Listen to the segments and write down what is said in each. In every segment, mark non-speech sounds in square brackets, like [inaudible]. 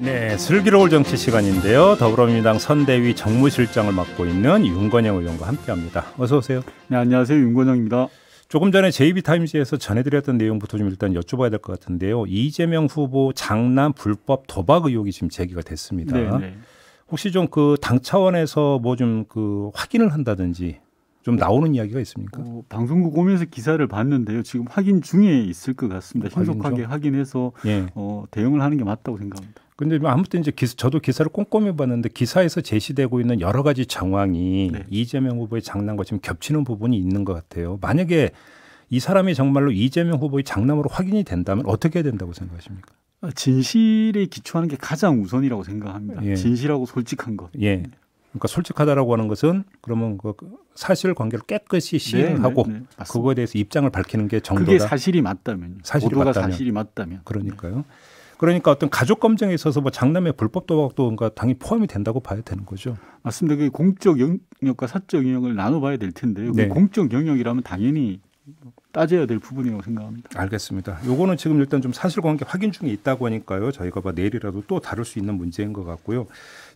네, 슬기로울 정치 시간인데요. 더불어민주당 선대위 정무실장을 맡고 있는 윤건영 의원과 함께합니다. 어서 오세요. 네, 안녕하세요. 윤건영입니다. 조금 전에 JB타임즈에서 전해드렸던 내용부터 좀 일단 여쭤봐야 될 것 같은데요. 이재명 후보 장남 불법 도박 의혹이 지금 제기가 됐습니다. 네네. 네. 혹시 좀 그 당 차원에서 뭐 좀 그 확인을 한다든지 좀 나오는 이야기가 있습니까? 어, 방송국 오면서 기사를 봤는데요. 지금 확인 중에 있을 것 같습니다. 신속하게 확인해서 예. 어, 대응을 하는 게 맞다고 생각합니다. 근데 뭐 아무튼 이제 기사, 저도 기사를 꼼꼼히 봤는데 기사에서 제시되고 있는 여러 가지 정황이 네. 이재명 후보의 장난과 지금 겹치는 부분이 있는 것 같아요. 만약에 이 사람이 정말로 이재명 후보의 장남으로 확인이 된다면 어떻게 해야 된다고 생각하십니까? 진실에 기초하는 게 가장 우선이라고 생각합니다. 예. 진실하고 솔직한 것. 예. 그러니까 솔직하다라고 하는 것은 그러면 그 사실 관계를 깨끗이 네, 시행하고 네, 네, 네. 그거에 대해서 입장을 밝히는 게 정도다. 그게 사실이 맞다면 사실이 맞다면. 사실이 맞다면. 그러니까요. 그러니까 어떤 가족 검증에 있어서 뭐 장남의 불법 도박도 그러니까 당연히 포함이 된다고 봐야 되는 거죠. 맞습니다. 그 공적 영역과 사적 영역을 나눠봐야 될 텐데요. 네. 공적 영역이라면 당연히 따져야 될 부분이라고 생각합니다. 알겠습니다. 요거는 지금 일단 좀 사실관계 확인 중에 있다고 하니까요. 저희가 봐 뭐 내일이라도 또 다룰 수 있는 문제인 것 같고요.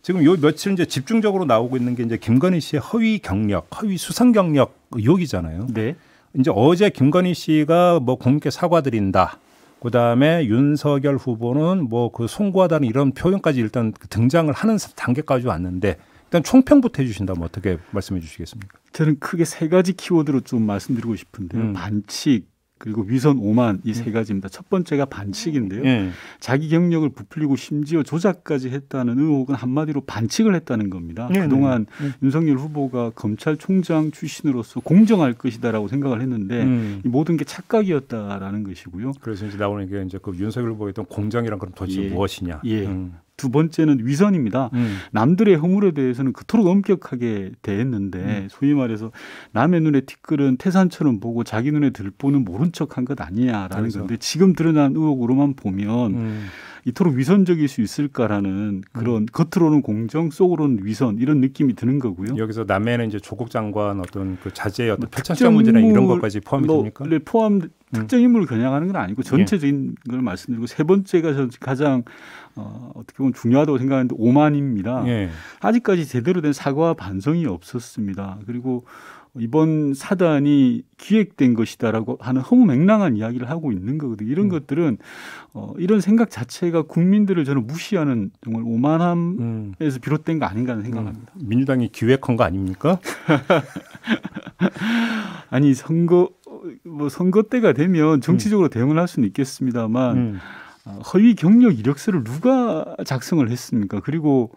지금 요 며칠 이제 집중적으로 나오고 있는 게 이제 김건희 씨의 허위 경력, 허위 수상 경력 의혹이잖아요. 네. 이제 어제 김건희 씨가 뭐 공개 사과드린다. 그다음에 윤석열 후보는 뭐 그 송구하다는 이런 표현까지 일단 등장을 하는 단계까지 왔는데 일단 총평부터 해주신다면 어떻게 말씀해 주시겠습니까? 저는 크게 세 가지 키워드로 좀 말씀드리고 싶은데요. 음. 반칙, 그리고 위선 오만 이세 네. 가지입니다. 첫 번째가 반칙인데요. 네. 자기 경력을 부풀리고 심지어 조작까지 했다는 의혹은 한마디로 반칙을 했다는 겁니다. 예, 네, 그동안 네, 네. 윤석열 후보가 검찰총장 출신으로서 공정할 것이다라고 생각을 했는데 음. 모든 게 착각이었다라는 것이고요. 그래서 이제 나오는 게 이제 그 윤석열 후보의 어떤 공정이란 그런 도대체 예. 무엇이냐. 예. 음. 두 번째는 위선입니다. 음. 남들의 허물에 대해서는 그토록 엄격하게 대했는데 음. 소위 말해서 남의 눈에 티끌은 태산처럼 보고 자기 눈에 들보는 모른 척한 것 아니냐라는 그렇죠. 건데 지금 드러난 의혹으로만 보면 음. 이토록 위선적일 수 있을까라는 그런 음. 겉으로는 공정 속으로는 위선 이런 느낌이 드는 거고요. 여기서 남해는 이제 조국 장관 어떤 그 자제의 어떤 뭐 표창장 성 문제나 이런 것까지 포함이 뭐, 됩니까? 포함 음. 특정 인물을 겨냥하는 건 아니고 전체적인 예. 걸 말씀드리고 세 번째가 저는 가장 어, 어떻게 보면 중요하다고 생각하는데 오만입니다. 예. 아직까지 제대로 된 사과와 반성이 없었습니다. 그리고 이번 사단이 기획된 것이다라고 하는 허무맹랑한 이야기를 하고 있는 거거든요. 이런 음. 것들은 어, 이런 생각 자체가 국민들을 저는 무시하는 정말 오만함에서 음. 비롯된 거 아닌가 하는 생각합니다. 음. 민주당이 기획한 거 아닙니까? [laughs] 아니 선거 뭐 선거 때가 되면 음. 정치적으로 대응을 할 수는 있겠습니다만 음. 아, 허위 경력 이력서를 누가 작성을 했습니까? 그리고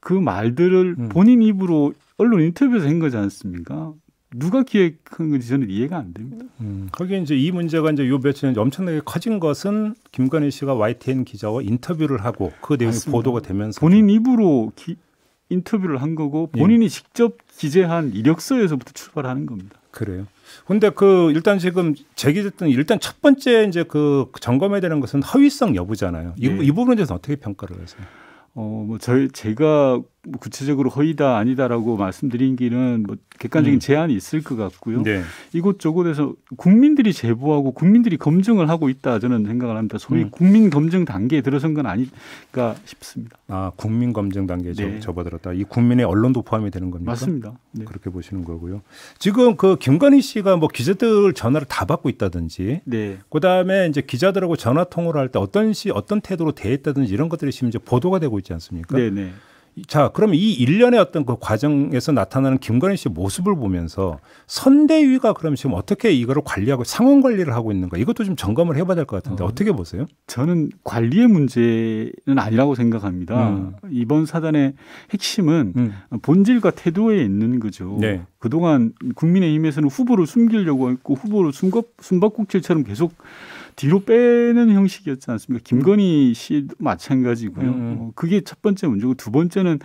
그 말들을 음. 본인 입으로 언론 인터뷰에서 한 거지 않습니까? 누가 기획한 건지 저는 이해가 안 됩니다. 음, 거기 이제 이 문제가 이제 요 며칠 엄청나게 커진 것은 김관희 씨가 YTN 기자와 인터뷰를 하고 그 내용이 맞습니다. 보도가 되면서 본인 입으로 기, 인터뷰를 한 거고 예. 본인이 예. 직접 기재한 이력서에서부터 출발하는 겁니다. 그래요. 근데 그 일단 지금 제기됐던 일단 첫 번째 이제 그 점검해야 되는 것은 허위성 여부잖아요. 이, 예. 이 부분에 대해서 어떻게 평가를 하세요? 어, 뭐 저희 제가 뭐 구체적으로 허위다 아니다라고 말씀드린 길은 뭐 객관적인 음. 제한이 있을 것 같고요. 네. 이곳저곳에서 국민들이 제보하고 국민들이 검증을 하고 있다 저는 생각을 합니다. 소위 음. 국민 검증 단계에 들어선 건 아닐까 싶습니다. 아 국민 검증 단계에 네. 접어들었다. 이 국민의 언론도 포함이 되는 겁니까? 맞습니다. 네. 그렇게 보시는 거고요. 지금 그 김건희 씨가 뭐 기자들 전화를 다 받고 있다든지, 네. 그다음에 이제 기자들하고 전화 통화를 할 때 어떤 시 어떤 태도로 대했다든지 이런 것들이 지금 이제 보도가 되고 있지 않습니까? 네 네. 자, 그러면 이 일련의 어떤 그 과정에서 나타나는 김건희 씨 모습을 보면서 선대위가 그럼 지금 어떻게 이거를 관리하고 상황 관리를 하고 있는가 이것도 좀 점검을 해봐야 될 것 같은데 어, 떻게 보세요? 저는 관리의 문제는 아니라고 생각합니다. 음. 이번 사단의 핵심은 음. 본질과 태도에 있는 거죠. 네. 그동안 국민의힘에서는 후보를 숨기려고 했고 후보를 숨겁, 숨바꼭질처럼 계속 뒤로 빼는 형식이었지 않습니까? 김건희 음. 씨도 마찬가지고요. 음. 뭐 그게 첫 번째 문제고 두 번째는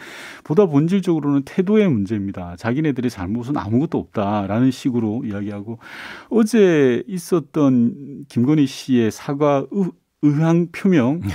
보다 본질적으로는 태도의 문제입니다. 자기네들의 잘못은 아무것도 없다라는 식으로 이야기하고 어제 있었던 김건희 씨의 사과 의, 의향 표명 네.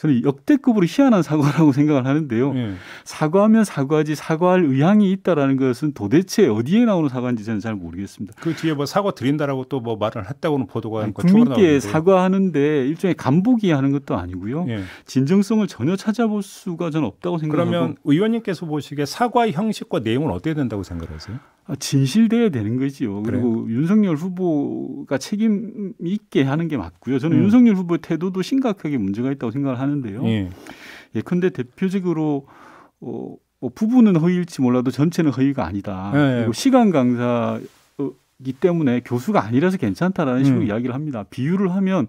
저는 역대급으로 희한한 사과라고 [laughs] 생각을 하는데요. 예. 사과하면 사과지 사과할 의향이 있다라는 것은 도대체 어디에 나오는 사과인지 저는 잘 모르겠습니다. 그 뒤에 뭐 사과 드린다라고 또 뭐 말을 했다고는 보도가 아니, 그 국민께 사과하는데 일종의 간보기 하는 것도 아니고요. 예. 진정성을 전혀 찾아볼 수가 저는 없다고 생각합니다. 그러면 의원님께서 보시기에 사과 형식과 내용은 어떻게 된다고 생각하세요? 아, 진실돼야 되는 거지요. 그리고 그래요? 윤석열 후보가 책임 있게 하는 게 맞고요. 저는 음. 윤석열 후보의 태도도 심각하게 문제가 있다고 생각을 하는. 하는데요. 예. 예 근데 대표적으로 어, 뭐 부분은 허위일지 몰라도 전체는 허위가 아니다. 예, 예. 그리고 시간 강사 이 때문에 교수가 아니라서 괜찮다라는 식으로 음. 이야기를 합니다. 비유를 하면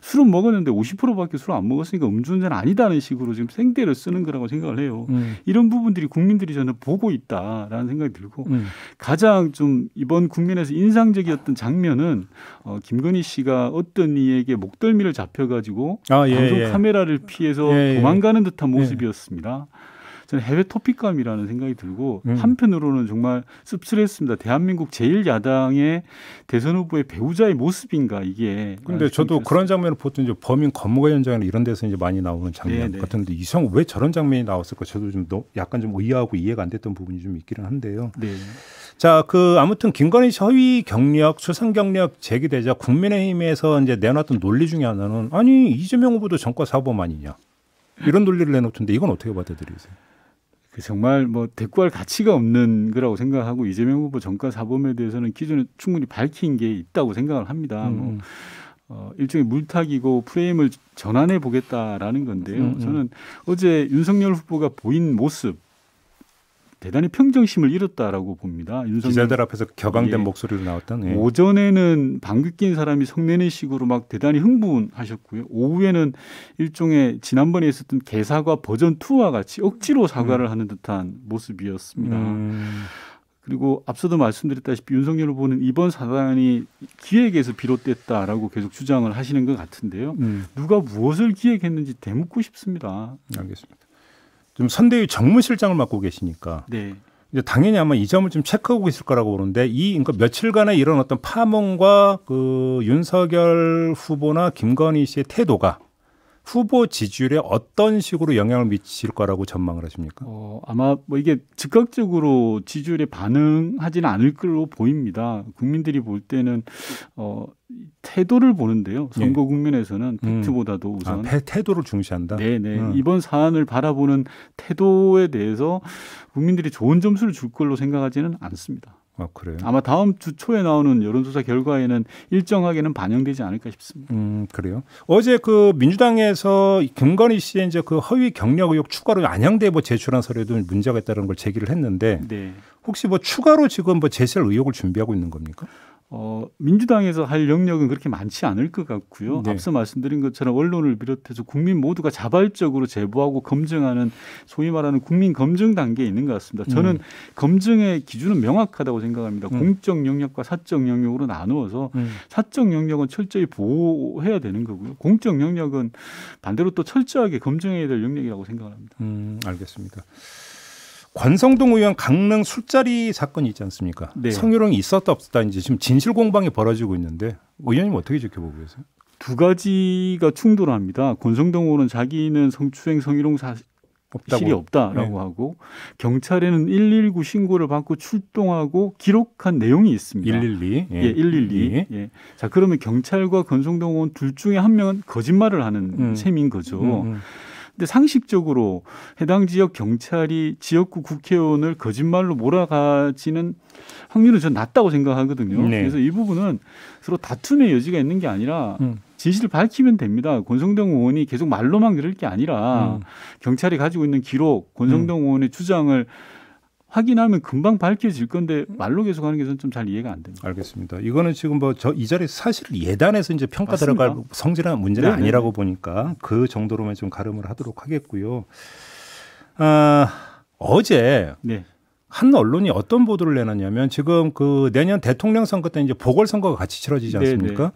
술은 먹었는데 50%밖에 술을 안 먹었으니까 음주운전 은 아니다는 식으로 지금 생대를 쓰는 거라고 생각을 해요. 음. 이런 부분들이 국민들이 저는 보고 있다라는 생각이 들고 음. 가장 좀 이번 국면에서 인상적이었던 장면은 어, 김건희 씨가 어떤 이에게 목덜미를 잡혀가지고 아, 예, 방송 예. 카메라를 피해서 예, 예. 도망가는 듯한 예. 모습이었습니다. 저는 해외 토픽감이라는 생각이 들고 음. 한편으로는 정말 씁쓸했습니다. 대한민국 제일 야당의 대선 후보의 배우자의 모습인가 이게. 근데 저도 들었습니다. 그런 장면을 보통 이제 범인 검거 현장이나 이런 데서 이제 많이 나오는 장면 네네. 같은데 이상 왜 저런 장면이 나왔을까 저도 좀 약간 좀 의아하고 이해가 안 됐던 부분이 좀 있기는 한데요. 네. 자, 그 아무튼 김건희 허위 경력, 수상 경력 제기되자 국민의힘에서 이제 내놨던 논리 중에 하나는 아니 이재명 후보도 정과 사범 아니냐 이런 논리를 내놓던데 이건 어떻게 받아들이세요? 그 정말 뭐 대꾸할 가치가 없는 거라고 생각하고 이재명 후보 정가 사범에 대해서는 기존에 충분히 밝힌 게 있다고 생각을 합니다. 뭐, 음. 뭐 어, 일종의 물타기고 프레임을 전환해 보겠다라는 건데요. 음. 음. 저는 어제 윤석열 후보가 보인 모습 대단히 평정심을 잃었다라고 봅니다. 윤석열 기자들 앞에서 격앙된 예. 목소리로 나왔던 예. 오전에는 방귀 낀 사람이 성내는 식으로 막 대단히 흥분하셨고요. 오후에는 일종의 지난번에 있었던 개사과 버전 2와 같이 억지로 음. 사과를 음. 하는 듯한 모습이었습니다. 음. 그리고 앞서도 말씀드렸다시피 윤석열 후보는 이번 사단이 기획에서 비롯됐다라고 계속 주장을 하시는 것 같은데요. 음. 누가 무엇을 기획했는지 대묻고 싶습니다. 알겠습니다. 좀 선대위 정무실장을 맡고 계시니까 네. 이제 당연히 아마 이 점을 좀 체크하고 있을 거라고 보는데 이 그러니까 며칠간의 이런 어떤 파문과 그 윤석열 후보나 김건희 씨의 태도가 후보 지지율에 어떤 식으로 영향을 미칠 거라고 전망을 하십니까? 어, 아마 뭐 이게 즉각적으로 지지율에 반응하지는 않을 걸로 보입니다. 국민들이 볼 때는 어, 태도를 보는데요. 선거 예. 국면에서는 음. 팩트보다도 음. 우선 아, 태도를 중시한다. 네네 네. 음. 이번 사안을 바라보는 태도에 대해서 국민들이 좋은 점수를 줄 걸로 생각하지는 않습니다. 아, 그래요? 아마 다음 주 초에 나오는 여론조사 결과에는 일정하게는 반영되지 않을까 싶습니다. 음, 그래요? 어제 그 민주당에서 김건희 씨의 이제 그 허위 경력 의혹 추가로 안양대에 뭐 제출한 서류도 문제가 있다는 걸 제기를 했는데 네. 혹시 뭐 추가로 지금 뭐제설 의혹을 준비하고 있는 겁니까? 어, 민주당에서 할 영역은 그렇게 많지 않을 것 같고요. 네. 앞서 말씀드린 것처럼 언론을 비롯해서 국민 모두가 자발적으로 제보하고 검증하는 소위 말하는 국민 검증 단계에 있는 것 같습니다. 저는 음. 검증의 기준은 명확하다고 생각합니다. 음. 공적 영역과 사적 영역으로 나누어서 음. 사적 영역은 철저히 보호해야 되는 거고요. 공적 영역은 반대로 또 철저하게 검증해야 될 영역이라고 생각합니다. 음, 알겠습니다. 관성동 의원 강릉 술자리 사건이 있지 않습니까? 네. 성희롱이 있었다 없었다 이제 지금 진실 공방이 벌어지고 있는데 의원님 어떻게 지켜보고 계세요? 두 가지가 충돌합니다. 권성동 의원은 자기는 성추행 성희롱 사, 없다고. 실이 없다라고 네. 하고 경찰에는 119 신고를 받고 출동하고 기록한 내용이 있습니다. 112. 예, 예 112. 예. 예. 자, 그러면 경찰과 권성동 의원 둘 중에 한 명은 거짓말을 하는 음. 셈인 거죠. 음, 음. 근데 상식적으로 해당 지역 경찰이 지역구 국회의원을 거짓말로 몰아가지는 확률은 전 낮다고 생각하거든요. 네. 그래서 이 부분은 서로 다툼의 여지가 있는 게 아니라 음. 진실을 밝히면 됩니다. 권성동 의원이 계속 말로만 그럴 게 아니라 음. 경찰이 가지고 있는 기록, 권성동 음. 의원의 주장을 확인하면 금방 밝혀질 건데 음. 말로 계속 하는 게저좀잘 이해가 안 됩니다. 알겠습니다. 이거는 지금 뭐저이 자리 사실 예단에서 이제 평가 맞습니다. 들어갈 성질한 문제는 네네. 네, 아니라고 네. 보니까 그 정도로만 좀 가름을 하도록 하겠고요. 아, 어제 네. 한 언론이 어떤 보도를 내놨냐면 지금 그 내년 대통령 선거 때 이제 보궐 선거가 같이 치러지지 네, 않습니까? 네네.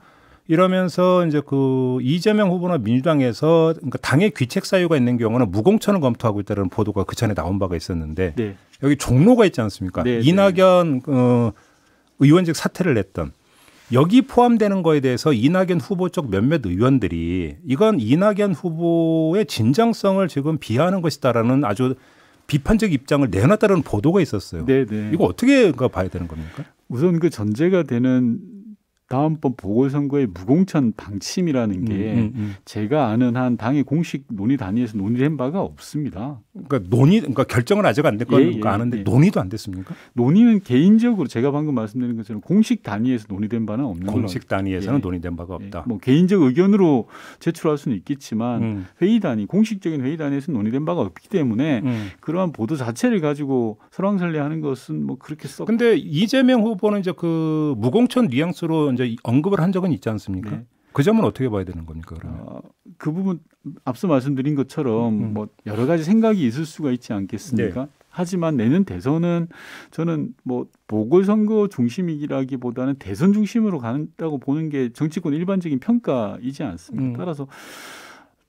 이러면서 이제 그 이재명 후보나 민주당에서 그러니까 당의 귀책 사유가 있는 경우는 무공천을 검토하고 있다는 보도가 그 전에 나온 바가 있었는데 네. 여기 종로가 있지 않습니까? 네, 네. 이낙연 네. 어, 의원직 사퇴를 했던 여기 포함되는 거에 대해서 이낙연 후보 쪽 몇몇 의원들이 이건 이낙연 후보의 진정성을 지금 비하하는 것이다라는 아주 비판적 입장을 내놨다는 보도가 있었어요. 네네. 네. 이거 어떻게 봐야 되는 겁니까? 우선 그 전제가 되는 다음번 보궐선거의 무공천 방침이라는 게 음, 음, 음, 제가 아는 한 당의 공식 논의 단위에서 논의된 바가 없습니다. 그러니까 논의, 그러니까 결정은 아직 안 됐거든요. 예, 예, 그러니까 아는데 예. 논의도 안 됐습니까? 논의는 개인적으로 제가 방금 말씀드린 것처럼 공식 단위에서 논의된 바는 없는 거죠. 공식 걸로. 단위에서는 예. 논의된 바가 예. 없다. 뭐 개인적 의견으로 제출할 수는 있겠지만 음. 회의 단위, 공식적인 회의 단위에서 논의된 바가 없기 때문에 음. 그러한 보도 자체를 가지고 설왕설래하는 것은 뭐 그렇게 썩. 근데 이재명 후보는 이제 그 무공천 뉘앙스로 먼저 언급을 한 적은 있지 않습니까? 네. 그 점은 어떻게 봐야 되는 겁니까 그러면? 어, 그 부분 앞서 말씀드린 것처럼 음. 뭐 여러 가지 생각이 있을 수가 있지 않겠습니까? 네. 하지만 내년 대선은 저는 뭐 보궐선거 중심이라기보다는 대선 중심으로 간다고 보는 게 정치권 일반적인 평가이지 않습니까? 음. 따라서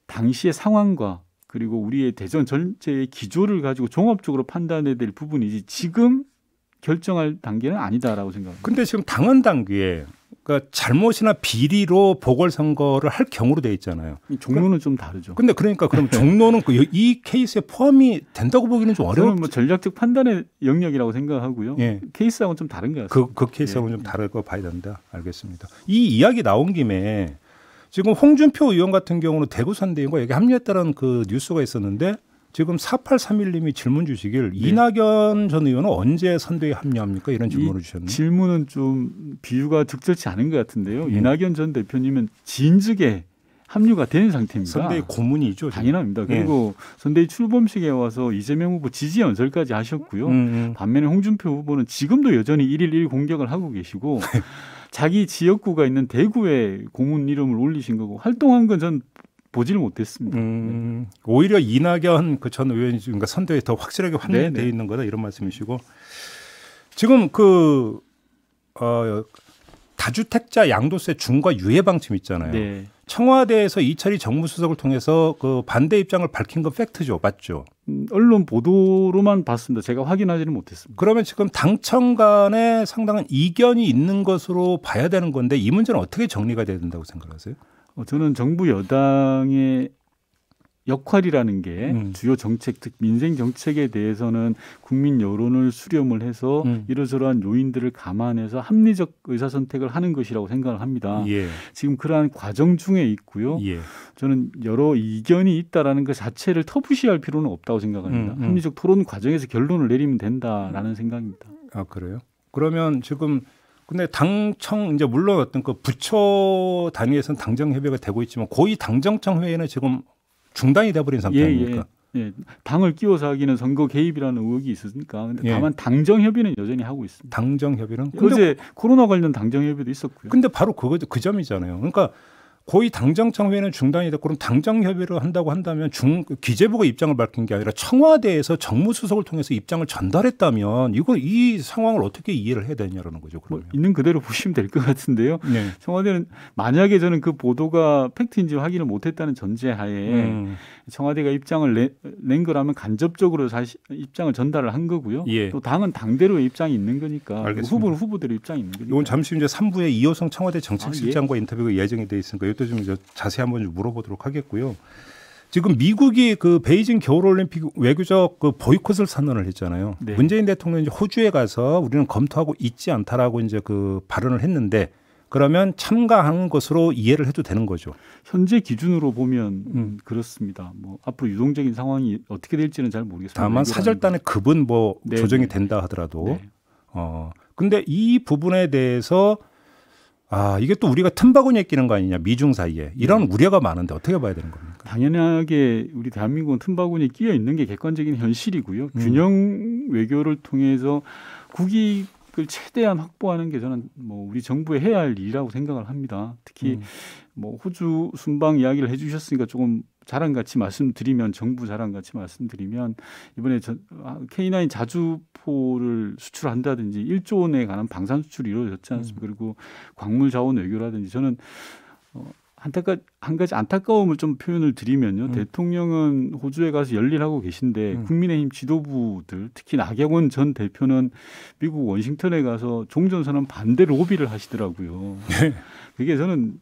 당시의 상황과 그리고 우리의 대전 전체의 기조를 가지고 종합적으로 판단해야 될 부분이지 지금 결정할 단계는 아니다라고 생각합니다. 근데 지금 당헌 단계에 그러니까 잘못이나 비리로 보궐선거를 할 경우로 돼 있잖아요. 종로는 그러니까 좀 다르죠. 근데 그러니까 그럼 [laughs] 네. 종로는 그 이 케이스에 포함이 된다고 보기는 좀 어려운. 뭐 전략적 판단의 영역이라고 생각하고요. 예. 케이스하고는 좀 다른 거 같습니다. 그, 그 케이스하고는 예. 좀 다를 거 봐야 된다. 알겠습니다. 이 이야기 나온 김에 지금 홍준표 의원 같은 경우는 대구 선대위원과 여기 합류했다는 그 뉴스가 있었는데 지금 4831님이 질문 주시길 네. 이낙연 전 의원은 언제 선대에 합류합니까? 이런 질문을 주셨는데 질문은 좀 비유가 적절치 않은 것 같은데요. 네. 이낙연 전 대표님은 진즉에 합류가 된 상태입니다. 선대의 고문이죠. 당연합니다. 네. 그리고 네. 선대의 출범식에 와서 이재명 후보 지지 연설까지 하셨고요. 음. 음. 반면에 홍준표 후보는 지금도 여전히 1일 1 공격을 하고 계시고 [laughs] 자기 지역구가 있는 대구에 공문 이름을 올리신 거고 활동한 건전 보질 못했습니다. 음, 네. 오히려 이낙연 그 전 의원 그러니까 선대에 더 확실하게 환대되어 네, 네. 있는 거다 이런 말씀이시고 지금 그 어, 다주택자 양도세 중과 유예 방침 있잖아요. 네. 청와대에서 이철이 정무수석을 통해서 그 반대 입장을 밝힌 건 팩트죠, 맞죠? 음, 언론 보도로만 봤습니다. 제가 확인하지는 못했습니다. 그러면 지금 당청 간에 상당한 이견이 있는 것으로 봐야 되는 건데 이 문제는 어떻게 정리가 돼야 된다고 생각하세요? 어, 저는 정부 여당의 역할이라는 게 음. 주요 정책 즉 민생 정책에 대해서는 국민 여론을 수렴을 해서 음. 이러저러한 요인들을 감안해서 합리적 의사 선택을 하는 것이라고 생각을 합니다. 예. 지금 그러한 과정 중에 있고요. 예. 저는 여러 이견이 있다라는 것 자체를 터부시할 필요는 없다고 생각합니다. 음, 음. 합리적 토론 과정에서 결론을 내리면 된다라는 생각입니다. 아 그래요? 그러면 지금 근데 당청 이제 물론 어떤 그 부처 단위에서는 당정 협의가 되고 있지만 고위 당정청 회의는 지금 중단이 돼버린 상태 입니까 예, 예, 예, 당을 끼워서 하기는 선거 개입이라는 의혹이 있으니까 근데 예. 다만 당정 협의는 여전히 하고 있습니다. 당정 협의는 어제 코로나 관련 당정 협의도 있었고요. 근데 바로 그거 죠그 점이잖아요. 그러니까 고위 당정청회는 중단이 됐고 그럼 당정협의를 한다고 한다면 중 기재부가 입장을 밝힌 게 아니라 청와대에서 정무수석을 통해서 입장을 전달했다면 이건 이 상황을 어떻게 이해를 해야 되냐라는 거죠. 뭐 그러면 뭐 있는 그대로 보시면 될 것 같은데요. 네. 청와대는 만약에 저는 그 보도가 팩트인지 확인을 못했다는 전제하에 음. 청와대가 입장을 내, 낸 거라면 간접적으로 사실 입장을 전달을 한 거고요. 예. 또 당은 당대로의 입장이 있는 거니까 후보는 후보대로 입장이 있는 거니까. 이건 잠시 이제 3부에 이호성 청와대 정책실장과 아, 예. 인터뷰가 예정이 돼 있으니까 것도 좀 자세히 한번 좀 물어보도록 하겠고요. 지금 미국이 그 베이징 겨울올림픽 외교적 그 보이콧을 선언을 했잖아요. 네. 문재인 대통령이 이제 호주에 가서 우리는 검토하고 있지 않다라고 이제 그 발언을 했는데 그러면 참가한 것으로 이해를 해도 되는 거죠. 현재 기준으로 보면 음. 그렇습니다. 뭐 앞으로 유동적인 상황이 어떻게 될지는 잘 모르겠습니다. 다만 사절단의 급은 뭐 네. 조정이 된다 하더라도 네. 어 근데 이 부분에 대해서 아, 이게 또 우리가 틈바구니에 끼는 거 아니냐, 미중 사이에. 이런 네. 우려가 많은데 어떻게 봐야 되는 겁니까? 당연하게 우리 대한민국은 틈바구니에 끼어 있는 게 객관적인 현실이고요. 음. 균형 외교를 통해서 국익을 최대한 확보하는 게 저는 뭐 우리 정부에 해야 할 일이라고 생각을 합니다. 특히 음. 뭐 호주 순방 이야기를 해주셨으니까 조금 자랑같이 말씀드리면 정부 자랑같이 말씀드리면 이번에 저, 아, K9 자주포를 수출한다든지 1조 원에 관한 방산 수출이 이루어졌지 않습니까? 음. 그리고 광물 자원 외교라든지 저는 어, 한타까 한 가지 안타까움을 좀 표현을 드리면요. 음. 대통령은 호주에 가서 열일하고 계신데 음. 국민의힘 지도부들 특히 나경원 전 대표는 미국 워싱턴에 가서 종전선언 반대 로비를 하시더라고요. 네. 그게 저는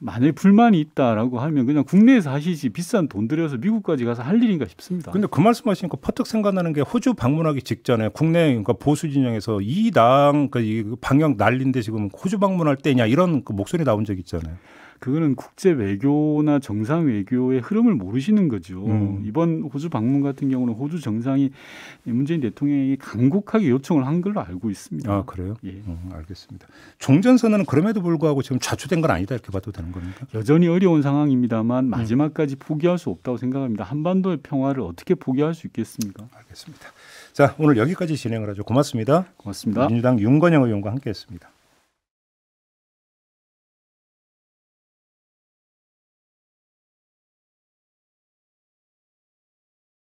만약 불만이 있다라고 하면 그냥 국내에서 하시지 비싼 돈 들여서 미국까지 가서 할 일인가 싶습니다. 근데 그 말씀하시니까 퍼뜩 생각나는 게 호주 방문하기 직전에 국내 그러니까 보수 진영에서 이당 그러 방역 난린데 지금 호주 방문할 때냐 이런 그 목소리 나온 적 있잖아요. 그거는 국제 외교나 정상 외교의 흐름을 모르시는 거죠. 음. 이번 호주 방문 같은 경우는 호주 정상이 문재인 대통령이 강국하게 요청을 한 걸로 알고 있습니다. 아 그래요? 예, 음, 알겠습니다. 종전 선언은 그럼에도 불구하고 지금 좌초된 건 아니다 이렇게 봐도 되는 겁니까? 여전히 어려운 상황입니다만 음. 마지막까지 음. 포기할 수 없다고 생각합니다. 한반도의 평화를 어떻게 포기할 수 있겠습니까? 알겠습니다. 자 오늘 여기까지 진행을 하죠. 고맙습니다. 고맙습니다. 민주당 윤건영 의원과 함께했습니다.